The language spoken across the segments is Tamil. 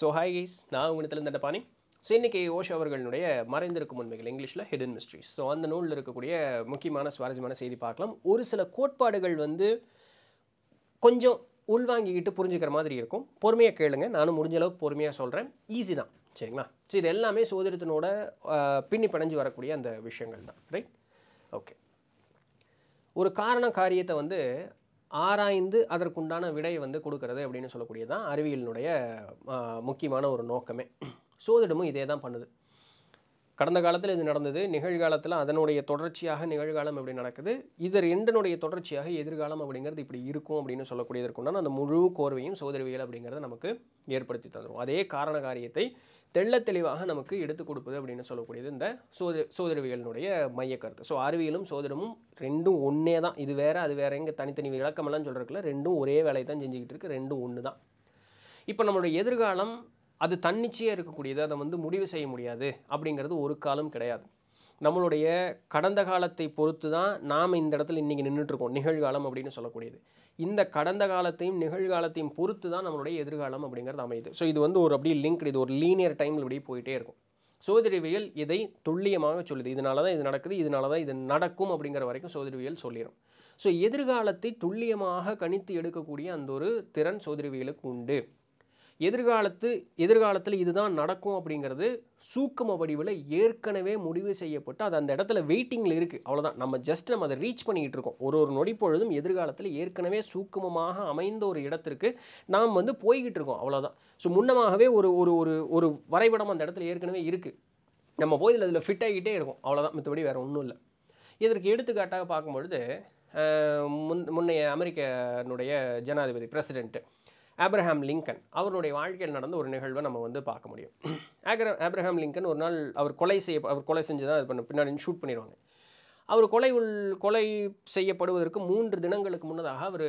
ஸோ ஹாய் கைஸ் நான் உங்கள் இடத்துல தண்டபாணி ஸோ இன்றைக்கி ஓஷோ அவர்களுடைய மறைந்திருக்கும் உண்மைகள் இங்கிலீஷில் ஹிடன் மிஸ்ட்ரிஸ் ஸோ அந்த நூலில் இருக்கக்கூடிய முக்கியமான சுவாரஸ்யமான செய்தி பார்க்கலாம் ஒரு சில கோட்பாடுகள் வந்து கொஞ்சம் உள்வாங்கிக்கிட்டு புரிஞ்சுக்கிற மாதிரி இருக்கும் பொறுமையாக கேளுங்க நானும் முடிஞ்ச அளவுக்கு பொறுமையாக சொல்கிறேன் ஈஸி தான் சரிங்களா ஸோ இது எல்லாமே சோதனத்தினோட பின்னி பிணைஞ்சு வரக்கூடிய அந்த விஷயங்கள் தான் ரைட் ஓகே ஒரு காரண காரியத்தை வந்து ஆராய்ந்து அதற்குண்டான விடையை வந்து கொடுக்கறது அப்படின்னு சொல்லக்கூடியது தான் அறிவியலினுடைய முக்கியமான ஒரு நோக்கமே சோதிடமும் இதே தான் பண்ணுது கடந்த காலத்தில் இது நடந்தது நிகழ்காலத்தில் அதனுடைய தொடர்ச்சியாக நிகழ்காலம் எப்படி நடக்குது இது ரெண்டனுடைய தொடர்ச்சியாக எதிர்காலம் அப்படிங்கிறது இப்படி இருக்கும் அப்படின்னு சொல்லக்கூடியதற்குண்டான அந்த முழு கோர்வையும் சோதரவியல் அப்படிங்கிறத நமக்கு ஏற்படுத்தி தந்துடும் அதே காரண காரியத்தை தெள்ள தெளிவாக நமக்கு எடுத்து கொடுப்பது அப்படின்னு சொல்லக்கூடியது இந்த சோதி சோதரவியலினுடைய மையக்கருத்து ஸோ அறிவியலும் சோதரமும் ரெண்டும் ஒன்றே தான் இது வேறு அது வேறு எங்கே தனித்தனி விளக்கமெல்லாம் சொல்கிறதுக்குல ரெண்டும் ஒரே வேலையை தான் செஞ்சுக்கிட்டு இருக்குது ரெண்டும் ஒன்று தான் இப்போ நம்மளுடைய எதிர்காலம் அது தன்னிச்சையாக இருக்கக்கூடியது அதை வந்து முடிவு செய்ய முடியாது அப்படிங்கிறது ஒரு காலம் கிடையாது நம்மளுடைய கடந்த காலத்தை பொறுத்து தான் நாம் இந்த இடத்துல இன்றைக்கி நின்றுட்டுருக்கோம் நிகழ்காலம் அப்படின்னு சொல்லக்கூடியது இந்த கடந்த காலத்தையும் நிகழ்காலத்தையும் பொறுத்து தான் நம்மளுடைய எதிர்காலம் அப்படிங்கிறது அமையுது ஸோ இது வந்து ஒரு அப்படியே லிங்க் இது ஒரு லீனியர் டைமில் இப்படியே போயிட்டே இருக்கும் சோதிடவியல் இதை துல்லியமாக சொல்லுது இதனால தான் இது நடக்குது இதனால தான் இது நடக்கும் அப்படிங்கிற வரைக்கும் சோதிடவியல் சொல்லிடும் ஸோ எதிர்காலத்தை துல்லியமாக கணித்து எடுக்கக்கூடிய அந்த ஒரு திறன் சோதிடவியலுக்கு உண்டு எதிர்காலத்து எதிர்காலத்தில் இதுதான் நடக்கும் அப்படிங்கிறது சூக்கம வடிவில் ஏற்கனவே முடிவு செய்யப்பட்டு அது அந்த இடத்துல வெயிட்டிங்கில் இருக்குது அவ்வளோதான் நம்ம ஜஸ்ட் நம்ம அதை ரீச் பண்ணிக்கிட்டு இருக்கோம் ஒரு ஒரு நொடி பொழுதும் எதிர்காலத்தில் ஏற்கனவே சூக்கமமாக அமைந்த ஒரு இடத்திற்கு நாம் வந்து போய்கிட்டு இருக்கோம் அவ்வளோதான் ஸோ முன்னமாகவே ஒரு ஒரு ஒரு ஒரு வரைபடம் அந்த இடத்துல ஏற்கனவே இருக்குது நம்ம போய் இதில் அதில் ஃபிட் ஆகிட்டே இருக்கும் அவ்வளோதான் மற்றபடி வேறு ஒன்றும் இல்லை இதற்கு எடுத்துக்காட்டாக பார்க்கும்பொழுது முன் முன்னைய அமெரிக்கனுடைய ஜனாதிபதி பிரசிடென்ட்டு ஆப்ரஹாம் லிங்கன் அவருடைய வாழ்க்கையில் நடந்த ஒரு நிகழ்வை நம்ம வந்து பார்க்க முடியும் ஆக்ர ஆப்ரஹாம் லிங்கன் ஒரு நாள் அவர் கொலை செய்ய அவர் கொலை செஞ்சு தான் இது பண்ண பின்னாடி ஷூட் பண்ணிடுவாங்க அவர் கொலை உள் கொலை செய்யப்படுவதற்கு மூன்று தினங்களுக்கு முன்னதாக அவர்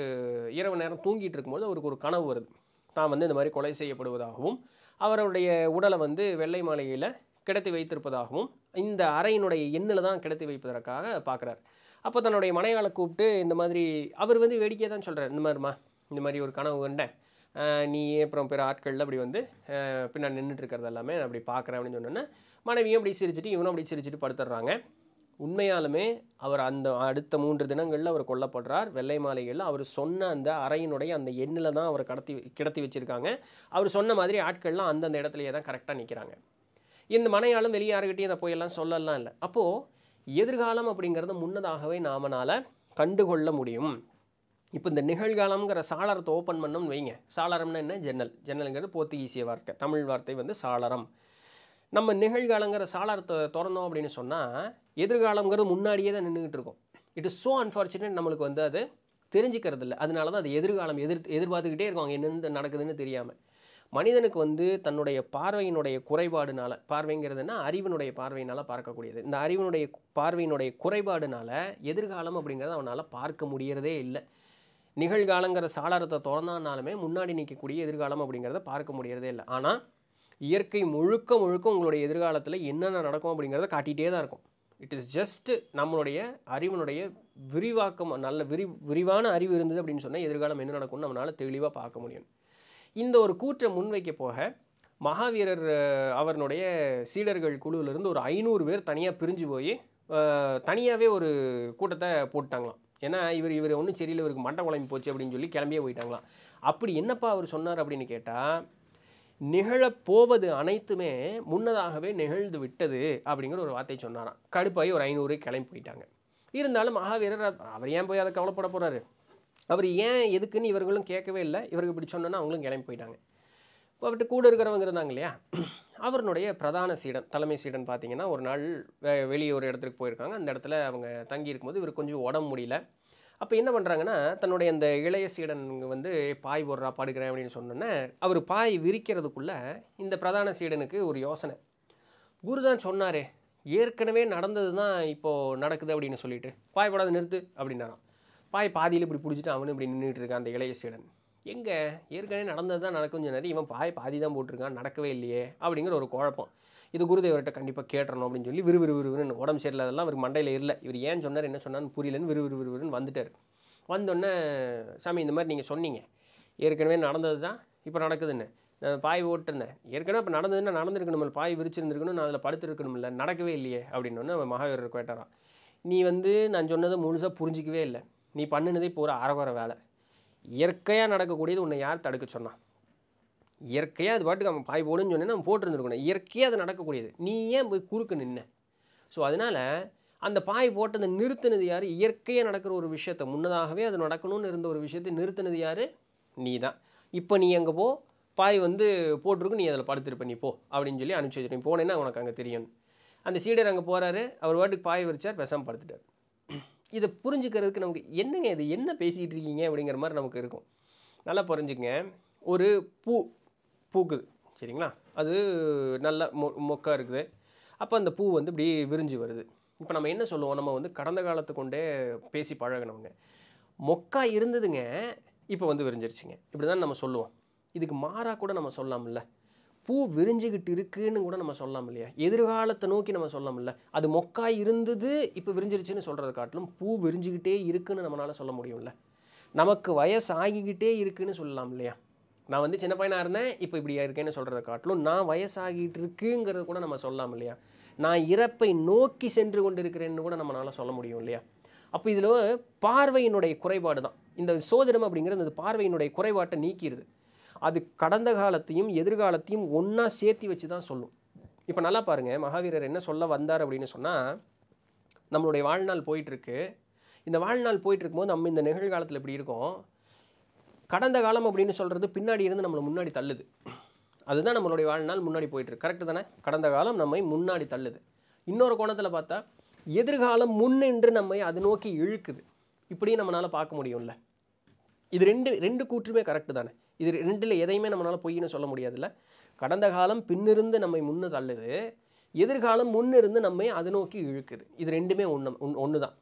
இரவு நேரம் தூங்கிட்டு இருக்கும்போது அவருக்கு ஒரு கனவு வருது தான் வந்து இந்த மாதிரி கொலை செய்யப்படுவதாகவும் அவருடைய உடலை வந்து வெள்ளை மாளிகையில் கிடத்தி வைத்திருப்பதாகவும் இந்த அறையினுடைய எண்ணில் தான் கிடத்தி வைப்பதற்காக பார்க்குறார் அப்போ தன்னுடைய மனையாளை கூப்பிட்டு இந்த மாதிரி அவர் வந்து வேடிக்கையை தான் சொல்கிறார் இந்த மாதிரிம்மா இந்த மாதிரி ஒரு கனவு கண்டேன் நீயே அப்புறம் பிற ஆட்களில் அப்படி வந்து நான் நின்றுட்டு இருக்கிறது எல்லாமே நான் அப்படி பார்க்குறேன் அப்படின்னு சொன்னோன்ன மனைவியும் அப்படி சிரிச்சிட்டு இவனும் அப்படி சிரிச்சிட்டு படுத்துடுறாங்க உண்மையாலுமே அவர் அந்த அடுத்த மூன்று தினங்களில் அவர் கொல்லப்படுறார் வெள்ளை மாளிகையில் அவர் சொன்ன அந்த அறையினுடைய அந்த எண்ணில் தான் அவர் கடத்தி கிடத்தி வச்சுருக்காங்க அவர் சொன்ன மாதிரி ஆட்கள்லாம் அந்தந்த இடத்துலையே தான் கரெக்டாக நிற்கிறாங்க இந்த மனையாலும் வெளியே யாருக்கிட்டே அதை போயெல்லாம் சொல்லலாம் இல்லை அப்போது எதிர்காலம் அப்படிங்கிறத முன்னதாகவே நாமனால் கண்டுகொள்ள முடியும் இப்போ இந்த நிகழ்காலம்ங்கிற சாளரத்தை ஓப்பன் பண்ணோம்னு வைங்க சாளரம்னா என்ன ஜன்னல் ஜன்னலுங்கிறது போர்த்துகீசிய வார்த்தை தமிழ் வார்த்தை வந்து சாளரம் நம்ம நிகழ்காலங்கிற சாளரத்தை திறந்தோம் அப்படின்னு சொன்னால் எதிர்காலங்கிறது முன்னாடியே தான் நின்றுக்கிட்டு இருக்கும் இட் இஸ் ஸோ அன்ஃபார்ச்சுனேட் நம்மளுக்கு வந்து அது தெரிஞ்சுக்கிறது இல்லை அதனால தான் அது எதிர்காலம் எதிர் எதிர்பார்த்துக்கிட்டே இருக்கும் அங்கே என்ன நடக்குதுன்னு தெரியாமல் மனிதனுக்கு வந்து தன்னுடைய பார்வையினுடைய குறைபாடுனால பார்வைங்கிறதுனா அறிவினுடைய பார்வையினால் பார்க்கக்கூடியது இந்த அறிவினுடைய பார்வையினுடைய குறைபாடுனால எதிர்காலம் அப்படிங்கிறத அவனால் பார்க்க முடியறதே இல்லை நிகழ்காலங்கிற சாளரத்தை திறந்தானாலுமே முன்னாடி நிற்கக்கூடிய எதிர்காலம் அப்படிங்கிறத பார்க்க முடியறதே இல்லை ஆனால் இயற்கை முழுக்க முழுக்க உங்களுடைய எதிர்காலத்தில் என்னென்ன நடக்கும் அப்படிங்கிறத காட்டிகிட்டே தான் இருக்கும் இட் இஸ் ஜஸ்ட்டு நம்மளுடைய அறிவினுடைய விரிவாக்கம் நல்ல விரி விரிவான அறிவு இருந்தது அப்படின்னு சொன்னால் எதிர்காலம் என்ன நடக்கும்னு நம்மளால் தெளிவாக பார்க்க முடியும் இந்த ஒரு கூற்றை முன்வைக்க போக மகாவீரர் அவருடைய சீடர்கள் குழுவிலிருந்து ஒரு ஐநூறு பேர் தனியாக பிரிஞ்சு போய் தனியாகவே ஒரு கூட்டத்தை போட்டாங்களாம் ஏன்னா இவர் இவர் ஒன்றும் சரியில்லை இவருக்கு மண்டை குழம்பு போச்சு அப்படின்னு சொல்லி கிளம்பியே போயிட்டாங்களாம் அப்படி என்னப்பா அவர் சொன்னார் அப்படின்னு கேட்டால் நிகழப்போவது அனைத்துமே முன்னதாகவே நிகழ்ந்து விட்டது அப்படிங்கிற ஒரு வார்த்தை சொன்னாராம் கடுப்பாகி ஒரு ஐநூறு கிளம்பி போயிட்டாங்க இருந்தாலும் மகாவீரர் அவர் ஏன் போய் அதை கவலைப்பட போகிறாரு அவர் ஏன் எதுக்குன்னு இவர்களும் கேட்கவே இல்லை இவருக்கு இப்படி சொன்னோன்னா அவங்களும் கிளம்பி போயிட்டாங்க அவர்கிட்ட கூட இருக்கிறவங்க இருந்தாங்க இல்லையா அவருடைய பிரதான சீடன் தலைமை சீடன் பார்த்தீங்கன்னா ஒரு நாள் வெ வெளியே ஒரு இடத்துக்கு போயிருக்காங்க அந்த இடத்துல அவங்க தங்கி இருக்கும்போது இவர் கொஞ்சம் உடம்பு முடியல அப்போ என்ன பண்ணுறாங்கன்னா தன்னுடைய அந்த இளைய சீடன் வந்து பாய் போடுறா பாடுக்கிறேன் அப்படின்னு சொன்னோன்னே அவர் பாய் விரிக்கிறதுக்குள்ளே இந்த பிரதான சீடனுக்கு ஒரு யோசனை குரு தான் சொன்னார் ஏற்கனவே நடந்தது தான் இப்போது நடக்குது அப்படின்னு சொல்லிட்டு பாய் போடாத நிறுத்து அப்படின்னாராம் பாய் பாதியில் இப்படி பிடிச்சிட்டு அவனு இப்படி நின்றுட்டு இருக்கான் அந்த இளைய சீடன் எங்கே ஏற்கனவே நடந்தது தான் நடக்கும்னு சொன்னார் இவன் பாய் பாதி தான் போட்டிருக்கான் நடக்கவே இல்லையே அப்படிங்கிற ஒரு குழப்பம் இது குருதேவர்கிட்ட கண்டிப்பாக கேட்டுறணும் அப்படின்னு சொல்லி விறுவிறு விறுவிறுன்னு உடம்பு சரியில்லை அதெல்லாம் இவர் மண்டையில் இல்லை இவர் ஏன் சொன்னார் என்ன சொன்னார்னு புரியலன்னு விறுவிறு விறுவிறுன்னு வந்துட்டார் வந்தோடனே சாமி இந்த மாதிரி நீங்கள் சொன்னீங்க ஏற்கனவே நடந்தது தான் இப்போ நடக்குதுன்னு நான் பாய் ஓட்டுருந்தேன் ஏற்கனவே இப்போ நடந்ததுன்னா நடந்திருக்கணும்ல பாய் விரிச்சிருந்துருக்கணும் நான் அதில் படுத்துருக்கணும்ல நடக்கவே இல்லையே அப்படின்னோடனே அவன் மகாவீரர் கேட்டாரான் நீ வந்து நான் சொன்னதை முழுசாக புரிஞ்சிக்கவே இல்லை நீ பண்ணினதே இப்போ ஒரு வேலை இயற்கையாக நடக்கக்கூடியது உன்னை யார் தடுக்க சொன்னான் இயற்கையாக அது பாட்டுக்கு அவன் பாய் போடுன்னு சொன்னேன் நம்ம போட்டிருந்துருக்கணும் இயற்கையாக அது நடக்கக்கூடியது நீ ஏன் போய் குறுக்க நின்ன ஸோ அதனால் அந்த பாய் போட்டு அந்த நிறுத்தினது யார் இயற்கையாக நடக்கிற ஒரு விஷயத்தை முன்னதாகவே அது நடக்கணும்னு இருந்த ஒரு விஷயத்தை நிறுத்தினது யார் நீ தான் இப்போ நீ எங்கே போ பாய் வந்து போட்டிருக்கு நீ அதில் படுத்திருப்ப நீ போ அப்படின்னு சொல்லி அனுப்பிச்சி வச்சிருக்கேன் போனேன்னா உனக்கு அங்கே தெரியும் அந்த சீடர் அங்கே போகிறாரு அவர் வாட்டுக்கு பாய் வரிச்சார் பெசாமல் படுத்துட்டார் இதை புரிஞ்சுக்கிறதுக்கு நமக்கு என்னங்க இது என்ன பேசிகிட்டு இருக்கீங்க அப்படிங்கிற மாதிரி நமக்கு இருக்கும் நல்லா புரிஞ்சுக்கங்க ஒரு பூ பூக்குது சரிங்களா அது நல்லா மொ மொக்காக இருக்குது அப்போ அந்த பூ வந்து இப்படி விரிஞ்சு வருது இப்போ நம்ம என்ன சொல்லுவோம் நம்ம வந்து கடந்த காலத்து கொண்டே பேசி பழகணுங்க மொக்கா இருந்ததுங்க இப்போ வந்து விரிஞ்சிருச்சுங்க இப்படி தான் நம்ம சொல்லுவோம் இதுக்கு மாறாக கூட நம்ம சொல்லலாம்ல பூ விரிஞ்சுக்கிட்டு இருக்குன்னு கூட நம்ம சொல்லலாம் இல்லையா எதிர்காலத்தை நோக்கி நம்ம சொல்ல முடியல அது மொக்காய் இருந்தது இப்போ விரிஞ்சிருச்சுன்னு சொல்கிறத காட்டிலும் பூ விரிஞ்சுக்கிட்டே இருக்குன்னு நம்மளால் சொல்ல முடியும்ல நமக்கு வயசு ஆகிக்கிட்டே இருக்குன்னு சொல்லலாம் இல்லையா நான் வந்து சின்ன பையனாக இருந்தேன் இப்போ இப்படி இருக்கேன்னு சொல்கிறத காட்டிலும் நான் வயசாகிட்டு இருக்குங்கிறத கூட நம்ம சொல்லலாம் இல்லையா நான் இறப்பை நோக்கி சென்று கொண்டு இருக்கிறேன்னு கூட நம்மளால் சொல்ல முடியும் இல்லையா அப்போ இதில் பார்வையினுடைய குறைபாடு தான் இந்த சோதிடம் அப்படிங்கிறது அந்த பார்வையினுடைய குறைபாட்டை நீக்கிடுது அது கடந்த காலத்தையும் எதிர்காலத்தையும் ஒன்றா சேர்த்து வச்சு தான் சொல்லும் இப்போ நல்லா பாருங்கள் மகாவீரர் என்ன சொல்ல வந்தார் அப்படின்னு சொன்னால் நம்மளுடைய வாழ்நாள் போயிட்டுருக்கு இந்த வாழ்நாள் போயிட்டுருக்கும்போது நம்ம இந்த நிகழ்காலத்தில் இப்படி இருக்கோம் கடந்த காலம் அப்படின்னு சொல்கிறது பின்னாடி இருந்து நம்மளை முன்னாடி தள்ளுது அதுதான் நம்மளுடைய வாழ்நாள் முன்னாடி போயிட்டுருக்கு கரெக்டு தானே கடந்த காலம் நம்மை முன்னாடி தள்ளுது இன்னொரு கோணத்தில் பார்த்தா எதிர்காலம் முன்னின்று நம்மை அது நோக்கி இழுக்குது இப்படியும் நம்மளால் பார்க்க முடியும்ல இது ரெண்டு ரெண்டு கூற்றுமே கரெக்டு தானே இது ரெண்டில் எதையுமே நம்மளால் பொய்ன்னு சொல்ல முடியாதுல்ல கடந்த காலம் பின்னிருந்து நம்மை முன்னு தள்ளுது எதிர்காலம் முன்னிருந்து நம்மை அதை நோக்கி இழுக்குது இது ரெண்டுமே ஒன்று ஒன் ஒன்று தான்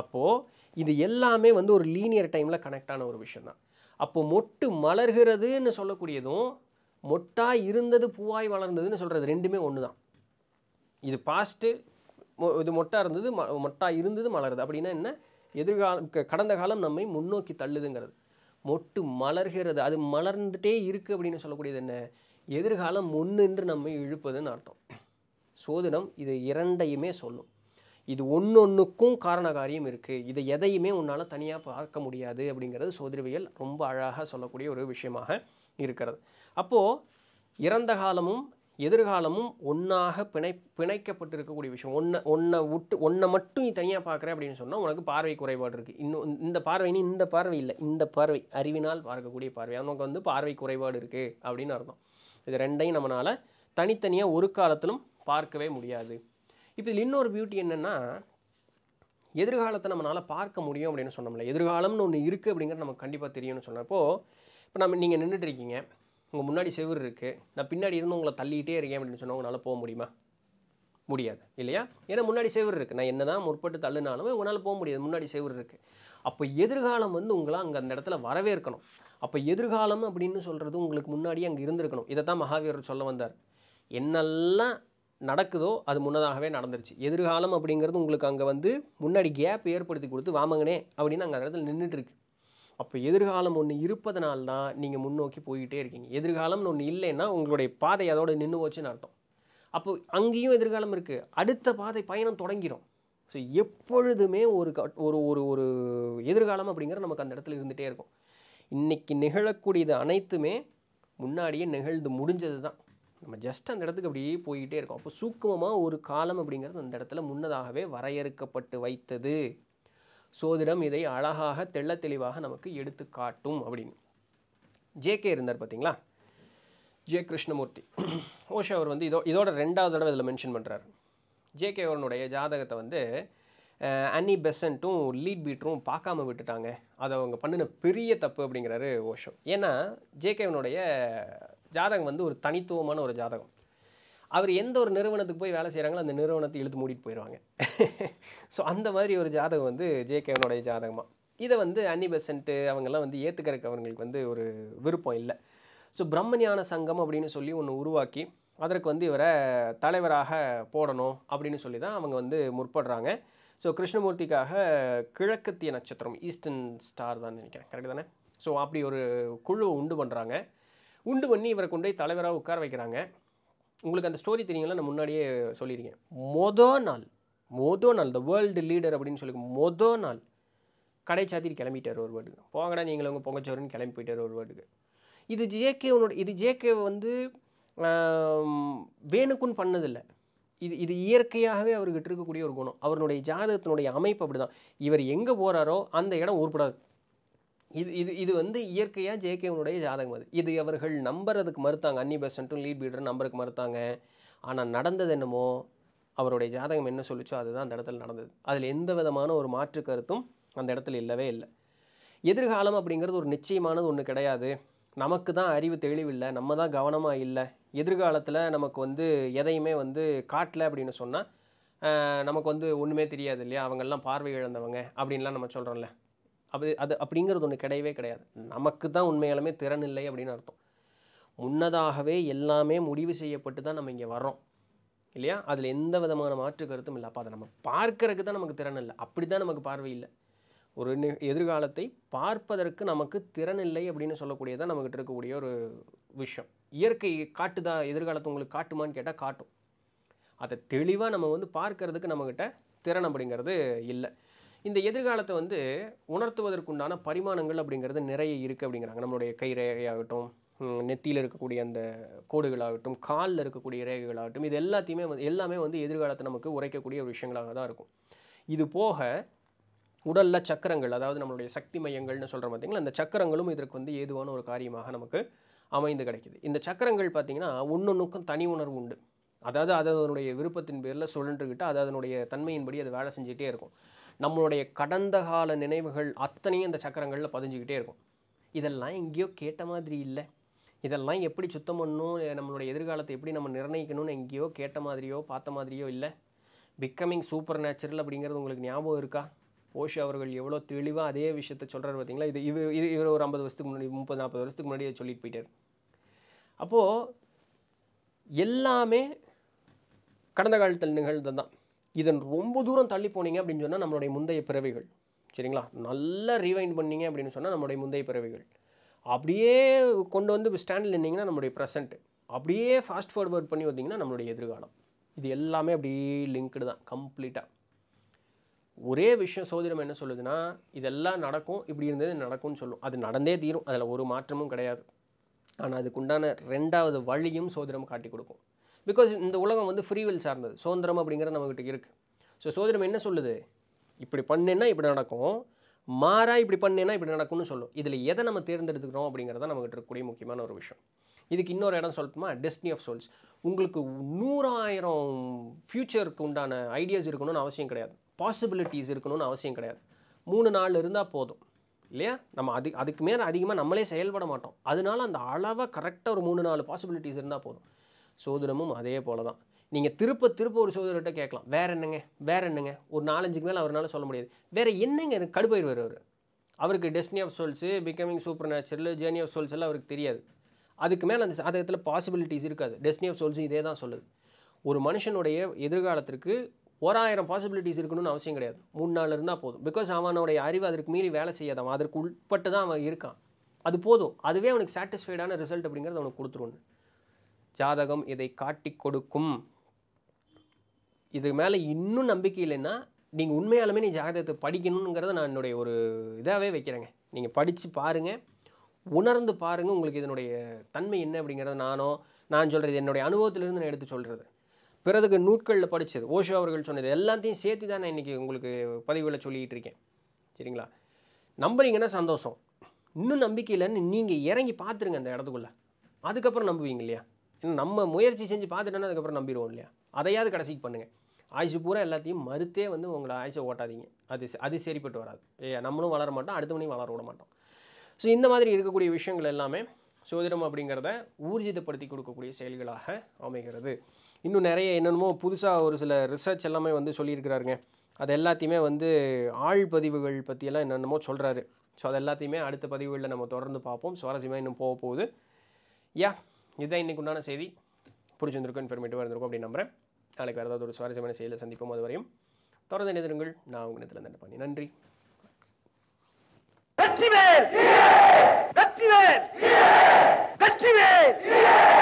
அப்போது இது எல்லாமே வந்து ஒரு லீனியர் டைமில் கனெக்டான ஒரு விஷயம் தான் அப்போது மொட்டு மலர்கிறதுன்னு சொல்லக்கூடியதும் மொட்டாக இருந்தது பூவாய் வளர்ந்ததுன்னு சொல்கிறது ரெண்டுமே ஒன்று தான் இது பாஸ்ட்டு இது மொட்டாக இருந்தது மொட்டாக இருந்தது மலருது அப்படின்னா என்ன எதிர்காலம் கடந்த காலம் நம்மை முன்னோக்கி தள்ளுதுங்கிறது மொட்டு மலர்கிறது அது மலர்ந்துட்டே இருக்குது அப்படின்னு சொல்லக்கூடியது என்ன எதிர்காலம் என்று நம்ம இழுப்பதுன்னு அர்த்தம் சோதிடம் இது இரண்டையுமே சொல்லும் இது ஒன்று ஒன்றுக்கும் காரணகாரியம் இருக்குது இதை எதையுமே உன்னால் தனியாக பார்க்க முடியாது அப்படிங்கிறது சோதிரவியல் ரொம்ப அழகாக சொல்லக்கூடிய ஒரு விஷயமாக இருக்கிறது அப்போது இறந்த காலமும் எதிர்காலமும் ஒன்றாக பிணை பிணைக்கப்பட்டிருக்கக்கூடிய விஷயம் ஒன்றை ஒன்றை விட்டு ஒன்றை மட்டும் நீ தனியாக பார்க்குற அப்படின்னு சொன்னால் உனக்கு பார்வை குறைபாடு இருக்குது இன்னும் இந்த பார்வைன்னு இந்த பார்வை இல்லை இந்த பார்வை அறிவினால் பார்க்கக்கூடிய பார்வை நமக்கு வந்து பார்வை குறைபாடு இருக்குது அப்படின்னு அர்த்தம் இது ரெண்டையும் நம்மளால் தனித்தனியாக ஒரு காலத்திலும் பார்க்கவே முடியாது இப்போ இதில் இன்னொரு பியூட்டி என்னென்னா எதிர்காலத்தை நம்மளால் பார்க்க முடியும் அப்படின்னு சொன்னோம்ல எதிர்காலம்னு ஒன்று இருக்குது அப்படிங்கிறது நமக்கு கண்டிப்பாக தெரியும்னு சொன்னப்போ இப்போ நம்ம நீங்கள் நின்றுட்டு இருக்கீங்க உங்கள் முன்னாடி செவுர் இருக்குது நான் பின்னாடி இருந்து உங்களை தள்ளிகிட்டே இருக்கேன் அப்படின்னு சொன்னால் உங்களால் போக முடியுமா முடியாது இல்லையா ஏன்னா முன்னாடி செவர் இருக்குது நான் என்ன தான் முற்பட்டு தள்ளுனாலும் உங்களால் போக முடியாது முன்னாடி செவர் இருக்குது அப்போ எதிர்காலம் வந்து உங்களை அங்கே அந்த இடத்துல வரவே இருக்கணும் அப்போ எதிர்காலம் அப்படின்னு சொல்கிறது உங்களுக்கு முன்னாடி அங்கே இருந்திருக்கணும் இதை தான் மகாவீரர் சொல்ல வந்தார் என்னெல்லாம் நடக்குதோ அது முன்னதாகவே நடந்துருச்சு எதிர்காலம் அப்படிங்கிறது உங்களுக்கு அங்கே வந்து முன்னாடி கேப் ஏற்படுத்தி கொடுத்து வாமங்கனே அப்படின்னு அங்கே அந்த இடத்துல நின்றுட்டுருக்கு அப்போ எதிர்காலம் ஒன்று இருப்பதனால தான் நீங்கள் முன்னோக்கி போய்கிட்டே இருக்கீங்க எதிர்காலம்னு ஒன்று இல்லைன்னா உங்களுடைய பாதை அதோடு நின்று போச்சுன்னு அர்த்தம் அப்போ அங்கேயும் எதிர்காலம் இருக்குது அடுத்த பாதை பயணம் தொடங்கிடும் ஸோ எப்பொழுதுமே ஒரு ஒரு ஒரு ஒரு எதிர்காலம் அப்படிங்கிற நமக்கு அந்த இடத்துல இருந்துகிட்டே இருக்கும் இன்றைக்கி நிகழக்கூடியது அனைத்துமே முன்னாடியே நிகழ்ந்து முடிஞ்சது தான் நம்ம ஜஸ்ட் அந்த இடத்துக்கு அப்படியே போய்கிட்டே இருக்கோம் அப்போ சூக்குமமாக ஒரு காலம் அப்படிங்கிறது அந்த இடத்துல முன்னதாகவே வரையறுக்கப்பட்டு வைத்தது சோதிடம் இதை அழகாக தெள்ள தெளிவாக நமக்கு எடுத்து காட்டும் அப்படின்னு ஜேகே இருந்தார் பார்த்தீங்களா ஜே கிருஷ்ணமூர்த்தி ஓஷோ அவர் வந்து இதோ இதோட ரெண்டாவது தடவை இதில் மென்ஷன் பண்ணுறாரு ஜேகே அவனுடைய ஜாதகத்தை வந்து அன்னி பெசண்ட்டும் லீட் பீட்டரும் பார்க்காம விட்டுட்டாங்க அதை அவங்க பண்ணின பெரிய தப்பு அப்படிங்கிறாரு ஓஷோ ஏன்னா ஜேகேவனுடைய ஜாதகம் வந்து ஒரு தனித்துவமான ஒரு ஜாதகம் அவர் எந்த ஒரு நிறுவனத்துக்கு போய் வேலை செய்கிறாங்களோ அந்த நிறுவனத்தை இழுத்து மூடிட்டு போயிடுவாங்க ஸோ அந்த மாதிரி ஒரு ஜாதகம் வந்து ஜேகேவனுடைய ஜாதகமாக இதை வந்து அன்னி பெசன்ட்டு அவங்கெல்லாம் வந்து ஏற்றுக்கிறதுக்கு அவங்களுக்கு வந்து ஒரு விருப்பம் இல்லை ஸோ பிரம்மஞான சங்கம் அப்படின்னு சொல்லி ஒன்று உருவாக்கி அதற்கு வந்து இவரை தலைவராக போடணும் அப்படின்னு சொல்லி தான் அவங்க வந்து முற்படுறாங்க ஸோ கிருஷ்ணமூர்த்திக்காக கிழக்கத்திய நட்சத்திரம் ஈஸ்டர்ன் ஸ்டார் தான் நினைக்கிறேன் கரெக்டு தானே ஸோ அப்படி ஒரு குழுவை உண்டு பண்ணுறாங்க உண்டு பண்ணி இவரை கொண்டு போய் தலைவராக உட்கார வைக்கிறாங்க உங்களுக்கு அந்த ஸ்டோரி தெரியுங்களா நான் முன்னாடியே சொல்லியிருக்கேன் மொதல் நாள் மொதல் நாள் த வேர்ல்டு லீடர் அப்படின்னு சொல்லி மொதல் நாள் கடை சாத்திரி கிளம்பிட்டார் ஒரு வேர்டுக்கு போங்கடா நீங்கள் உங்கள் பொங்கச்சோருன்னு கிளம்பி போயிட்டார் ஒரு வேர்டுக்கு இது ஜேகே இது ஜேகே வந்து வேணுக்குன்னு பண்ணதில்லை இது இது இயற்கையாகவே அவர்கிட்ட இருக்கக்கூடிய ஒரு குணம் அவருடைய ஜாதகத்தினுடைய அமைப்பு அப்படி தான் இவர் எங்கே போகிறாரோ அந்த இடம் உருப்படாது இது இது இது வந்து இயற்கையாக ஜேகேவனுடைய ஜாதகம் அது இது அவர்கள் நம்புறதுக்கு மறுத்தாங்க அன்னி பெசண்ட்டும் லீட் பீடரும் நம்பருக்கு மறுத்தாங்க ஆனால் நடந்தது என்னமோ அவருடைய ஜாதகம் என்ன சொல்லிச்சோ அதுதான் அந்த இடத்துல நடந்தது அதில் எந்த விதமான ஒரு மாற்று கருத்தும் அந்த இடத்துல இல்லவே இல்லை எதிர்காலம் அப்படிங்கிறது ஒரு நிச்சயமானது ஒன்று கிடையாது நமக்கு தான் அறிவு தெளிவில்லை நம்ம தான் கவனமாக இல்லை எதிர்காலத்தில் நமக்கு வந்து எதையுமே வந்து காட்டலை அப்படின்னு சொன்னால் நமக்கு வந்து ஒன்றுமே தெரியாது இல்லையா அவங்கெல்லாம் பார்வை இழந்தவங்க அப்படின்லாம் நம்ம சொல்கிறோம்ல அது அது அப்படிங்கிறது ஒன்று கிடையவே கிடையாது நமக்கு தான் உண்மையாலுமே திறன் இல்லை அப்படின்னு அர்த்தம் முன்னதாகவே எல்லாமே முடிவு செய்யப்பட்டு தான் நம்ம இங்கே வர்றோம் இல்லையா அதில் எந்த விதமான மாற்று கருத்தும் இல்லை அப்போ அதை நம்ம பார்க்கறதுக்கு தான் நமக்கு திறன் இல்லை அப்படி தான் நமக்கு பார்வை இல்லை ஒரு எதிர்காலத்தை பார்ப்பதற்கு நமக்கு திறன் இல்லை அப்படின்னு சொல்லக்கூடியதான் நம்மக்கிட்ட இருக்கக்கூடிய ஒரு விஷயம் இயற்கை காட்டுதா எதிர்காலத்தை உங்களுக்கு காட்டுமான்னு கேட்டால் காட்டும் அதை தெளிவாக நம்ம வந்து பார்க்கறதுக்கு நம்மக்கிட்ட திறன் அப்படிங்கிறது இல்லை இந்த எதிர்காலத்தை வந்து உணர்த்துவதற்குண்டான பரிமாணங்கள் அப்படிங்கிறது நிறைய இருக்குது அப்படிங்கிறாங்க நம்மளுடைய கை ரேகையாகட்டும் நெத்தியில் இருக்கக்கூடிய அந்த கோடுகளாகட்டும் காலில் இருக்கக்கூடிய ரேகைகளாகட்டும் இது எல்லாத்தையுமே வந்து எல்லாமே வந்து எதிர்காலத்தை நமக்கு உரைக்கக்கூடிய ஒரு விஷயங்களாக தான் இருக்கும் இது போக உடலில் சக்கரங்கள் அதாவது நம்மளுடைய சக்தி மையங்கள்னு சொல்கிற பார்த்திங்களா அந்த சக்கரங்களும் இதற்கு வந்து ஏதுவான ஒரு காரியமாக நமக்கு அமைந்து கிடைக்குது இந்த சக்கரங்கள் பார்த்திங்கன்னா ஒன்றொன்றுக்கும் தனி உணர்வு உண்டு அதாவது அதனுடைய விருப்பத்தின் பேரில் சுழன்றுக்கிட்டு அது அதனுடைய தன்மையின்படி அது வேலை செஞ்சுக்கிட்டே இருக்கும் நம்மளுடைய கடந்த கால நினைவுகள் அத்தனையும் இந்த சக்கரங்களில் பதிஞ்சுக்கிட்டே இருக்கும் இதெல்லாம் எங்கேயோ கேட்ட மாதிரி இல்லை இதெல்லாம் எப்படி சுத்தம் பண்ணணும் நம்மளுடைய எதிர்காலத்தை எப்படி நம்ம நிர்ணயிக்கணும்னு எங்கேயோ கேட்ட மாதிரியோ பார்த்த மாதிரியோ இல்லை பிகமிங் சூப்பர் நேச்சுரல் அப்படிங்கிறது உங்களுக்கு ஞாபகம் இருக்கா ஓஷோ அவர்கள் எவ்வளோ தெளிவாக அதே விஷயத்த சொல்கிறார் பார்த்தீங்களா இது இது இது இவர் ஒரு ஐம்பது வருஷத்துக்கு முன்னாடி முப்பது நாற்பது வருஷத்துக்கு முன்னாடியே சொல்லிட்டு போயிட்டார் அப்போது எல்லாமே கடந்த காலத்தில் நிகழ்ந்தது தான் இதன் ரொம்ப தூரம் தள்ளி போனீங்க அப்படின்னு சொன்னால் நம்மளுடைய முந்தைய பிறவைகள் சரிங்களா நல்லா ரீவைண்ட் பண்ணீங்க அப்படின்னு சொன்னால் நம்மளுடைய முந்தைய பிறவைகள் அப்படியே கொண்டு வந்து ஸ்டாண்டில் நின்னிங்கன்னா நம்மளுடைய ப்ரெசென்ட் அப்படியே ஃபாஸ்ட் ஃபார்வர்ட் பண்ணி வந்தீங்கன்னா நம்மளுடைய எதிர்காலம் இது எல்லாமே அப்படியே லிங்க்டு தான் கம்ப்ளீட்டாக ஒரே விஷயம் சோதிடம் என்ன சொல்லுதுன்னா இதெல்லாம் நடக்கும் இப்படி இருந்தது நடக்கும்னு சொல்லும் அது நடந்தே தீரும் அதில் ஒரு மாற்றமும் கிடையாது ஆனால் அதுக்குண்டான ரெண்டாவது வழியும் சோதிடம் காட்டி கொடுக்கும் பிகாஸ் இந்த உலகம் வந்து ஃப்ரீவில் சார்ந்தது சுதந்திரம் அப்படிங்கிறது நம்மக்கிட்ட இருக்குது ஸோ சுதந்திரம் என்ன சொல்லுது இப்படி பண்ணேன்னா இப்படி நடக்கும் மாறா இப்படி பண்ணேன்னா இப்படி நடக்கும்னு சொல்லும் இதில் எதை நம்ம தேர்ந்தெடுத்துக்கிறோம் அப்படிங்கிறத நம்மகிட்ட இருக்கக்கூடிய முக்கியமான ஒரு விஷயம் இதுக்கு இன்னொரு இடம் சொல்லட்டுமா டெஸ்டினி ஆஃப் சோல்ஸ் உங்களுக்கு நூறாயிரம் ஃப்யூச்சருக்கு உண்டான ஐடியாஸ் இருக்கணும்னு அவசியம் கிடையாது பாசிபிலிட்டிஸ் இருக்கணும்னு அவசியம் கிடையாது மூணு நாள் இருந்தால் போதும் இல்லையா நம்ம அது அதுக்கு மேலே அதிகமாக நம்மளே செயல்பட மாட்டோம் அதனால அந்த அளவை கரெக்டாக ஒரு மூணு நாலு பாசிபிலிட்டிஸ் இருந்தால் போதும் சோதனமும் அதே போல தான் நீங்கள் திருப்ப திருப்ப ஒரு சோதனர்கிட்ட கேட்கலாம் வேறு என்னங்க வேறு என்னங்க ஒரு நாலஞ்சுக்கு மேலே அவரால் சொல்ல முடியாது வேறு என்னங்க எனக்கு கடுப்பாயிருவார் அவர் அவருக்கு destiny of souls becoming super natural journey of souls எல்லாம் அவருக்கு தெரியாது அதுக்கு மேலே அந்த சாதகத்தில் பாசிபிலிட்டிஸ் இருக்காது டெஸ்டினி ஆஃப் சோல்ஸும் இதே தான் சொல்லுது ஒரு மனுஷனுடைய எதிர்காலத்திற்கு ஓராயிரம் பாசிபிலிட்டிஸ் இருக்கணும்னு அவசியம் கிடையாது மூணு நாள் இருந்தால் போதும் பிகாஸ் அவனுடைய அறிவு அதற்கு மீறி வேலை செய்யாதான் அதற்கு உட்பட்டு தான் அவன் இருக்கான் அது போதும் அதுவே அவனுக்கு சாட்டிஸ்ஃபைடான ரிசல்ட் அப்படிங்கிறது அவனுக்கு கொடுத்துருன்னு ஜாதகம் இதை காட்டி கொடுக்கும் இது மேலே இன்னும் நம்பிக்கை இல்லைன்னா நீங்கள் உண்மையாலுமே நீ ஜாதகத்தை படிக்கணுங்கிறத நான் என்னுடைய ஒரு இதாகவே வைக்கிறேங்க நீங்கள் படித்து பாருங்கள் உணர்ந்து பாருங்கள் உங்களுக்கு இதனுடைய தன்மை என்ன அப்படிங்கிறத நானும் நான் சொல்கிறது என்னுடைய அனுபவத்திலிருந்து நான் எடுத்து சொல்கிறது பிறகு நூட்களில் படித்தது ஓஷோ அவர்கள் சொன்னது எல்லாத்தையும் சேர்த்து தான் நான் இன்றைக்கி உங்களுக்கு பதிவில் சொல்லிகிட்டு இருக்கேன் சரிங்களா நம்புறீங்கன்னா சந்தோஷம் இன்னும் நம்பிக்கை இல்லைன்னு நீங்கள் இறங்கி பார்த்துருங்க அந்த இடத்துக்குள்ளே அதுக்கப்புறம் நம்புவீங்க இல்லையா நம்ம முயற்சி செஞ்சு பார்த்துட்டோன்னா அதுக்கப்புறம் நம்பிடுவோம் இல்லையா அதையாவது கடைசிக்கு பண்ணுங்கள் ஆயுசு பூரா எல்லாத்தையும் மறுத்தே வந்து உங்களை ஆயுசை ஓட்டாதீங்க அது அது சரிப்பட்டு வராது நம்மளும் வளர மாட்டோம் அடுத்த மணியும் வளர விட மாட்டோம் ஸோ இந்த மாதிரி இருக்கக்கூடிய விஷயங்கள் எல்லாமே சோதிடம் அப்படிங்கிறத ஊர்ஜிதப்படுத்தி கொடுக்கக்கூடிய செயல்களாக அமைகிறது இன்னும் நிறைய என்னென்னமோ புதுசாக ஒரு சில ரிசர்ச் எல்லாமே வந்து சொல்லியிருக்கிறாருங்க அது எல்லாத்தையுமே வந்து ஆள் பதிவுகள் பற்றியெல்லாம் என்னென்னமோ சொல்கிறாரு ஸோ அது எல்லாத்தையுமே அடுத்த பதிவுகளில் நம்ம தொடர்ந்து பார்ப்போம் சுவாரஸ்யமாக இன்னும் போக போகுது யா இதுதான் இன்றைக்கு உண்டான செய்தி பிடிச்சிருந்திருக்கும் பெருமிட்டு வந்திருக்கும் அப்படின்னு நம்புகிறேன் நாளைக்கு வேறு ஏதாவது ஒரு சுவாரஸ்யமான செய்தியில் சந்திப்போம் அது வரையும் தொடர்ந்து நிதிருங்கள் நான் உங்கள் நிதியில் தண்டை பண்ணி நன்றி வேர் வெற்றிவேல் வேர்